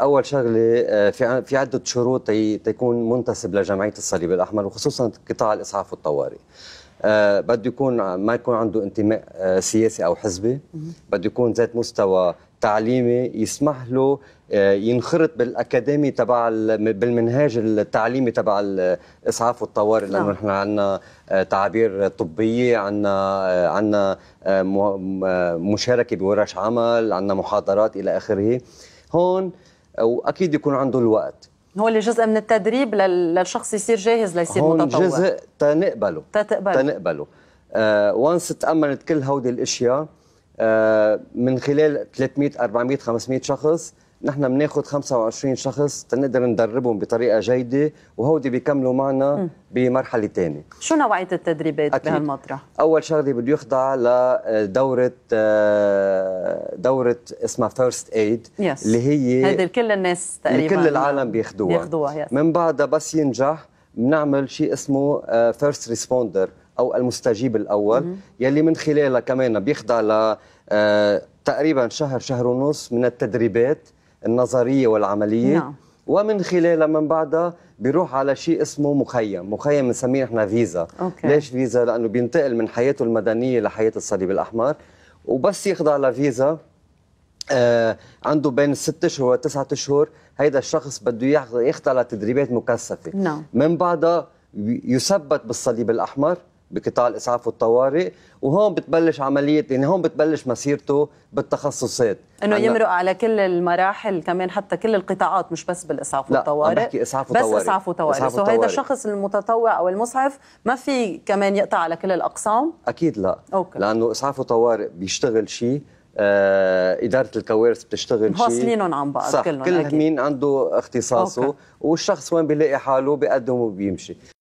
اول شغله آه، في في عده شروط تيكون منتسب لجمعيه الصليب الاحمر وخصوصا قطاع الاسعاف والطوارئ آه، بده يكون ما يكون عنده انتماء آه، سياسي او حزبي بده يكون ذات مستوى تعليمي يسمح له ينخرط بالاكاديمي تبع بالمنهاج التعليمي تبع الاسعاف والطوارئ لانه نعم. نحن عندنا تعابير طبيه عندنا عندنا مشاركه بورش عمل عندنا محاضرات الى اخره هون واكيد يكون عنده الوقت هو اللي جزء من التدريب للشخص يصير جاهز ليصير هون متطوع جزء تنقبله تتقبله تنقبله آه وانس تامنت كل هودي الاشياء آه من خلال 300 400 500 شخص نحن بناخذ 25 شخص تنقدر ندربهم بطريقه جيده وهودي بيكملوا معنا م. بمرحله ثانيه. شو نوعيه التدريبات بهالمطرح؟ اول شغله بده يخضع لدوره آه، دوره اسمها فيرست ايد yes. اللي هي هذه كل الناس تقريبا كل العالم بياخذوها بياخذوها yes. من بعدها بس ينجح بنعمل شيء اسمه فيرست آه, ريسبوندر او المستجيب الاول mm -hmm. يلي من خلالها كمان بيخضع ل آه, تقريبا شهر شهر ونص من التدريبات النظريه والعمليه نعم. No. ومن خلالها من بعدها بيروح على شيء اسمه مخيم مخيم بنسميه نحن فيزا أوكي. ليش فيزا لانه بينتقل من حياته المدنيه لحياه الصليب الاحمر وبس يخضع لفيزا آه عنده بين ست اشهر وتسعة اشهر هيدا الشخص بده ياخذ على تدريبات مكثفه نعم من بعدها يثبت بالصليب الاحمر بقطاع الاسعاف والطوارئ وهون بتبلش عمليه يعني هون بتبلش مسيرته بالتخصصات انه يمرق على كل المراحل كمان حتى كل القطاعات مش بس بالاسعاف والطوارئ لا بحكي اسعاف وطوارئ بس اسعاف وطوارئ سو هيدا الشخص المتطوع او المسعف ما في كمان يقطع على كل الاقسام اكيد لا أوكي. لانه اسعاف وطوارئ بيشتغل شيء آه، اداره الكوارث بتشتغل شيء عن بعض صح كلهم كل أكيد. مين عنده اختصاصه أوكي. والشخص وين بيلاقي حاله بيقدم وبيمشي